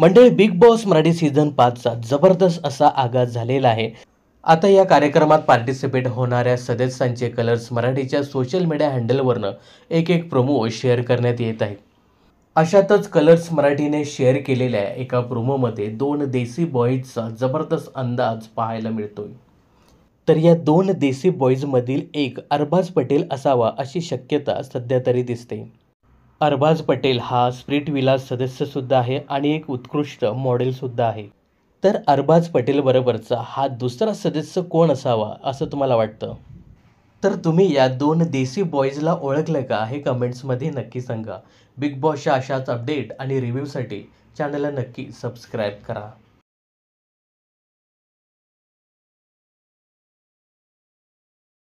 मंडळी Bigg Boss Marathi season पाचचा जबरदस्त असा आगाज झालेला आहे आता या कार्यक्रमात पार्टिसिपेट होणाऱ्या सदस्यांचे कलर्स मराठीच्या सोशल मीडिया हँडलवरनं एक एक प्रोमो शेअर करण्यात येत आहेत अशातच कलर्स मराठीने शेअर केलेल्या एका प्रोमोमध्ये दोन देसी बॉईजचा जबरदस्त अंदाज पाहायला मिळतोय तर या दोन देसी बॉईजमधील एक अरबाज पटेल असावा अशी शक्यता सध्या तरी दिसते अरबाज पटेल हा स्प्रिट विला सदस्यसुद्धा आहे आणि एक उत्कृष्ट मॉडेलसुद्धा आहे तर अरबाज पटेलबरोबरचा हा दुसरा सदस्य कोण असावा असं तुम्हाला वाटतं तर तुम्ही या दोन देसी बॉईजला ओळखलं का हे कमेंट्समध्ये नक्की सांगा बिग बॉसच्या अशाच अपडेट आणि रिव्ह्यूसाठी चॅनलला नक्की सबस्क्राईब करा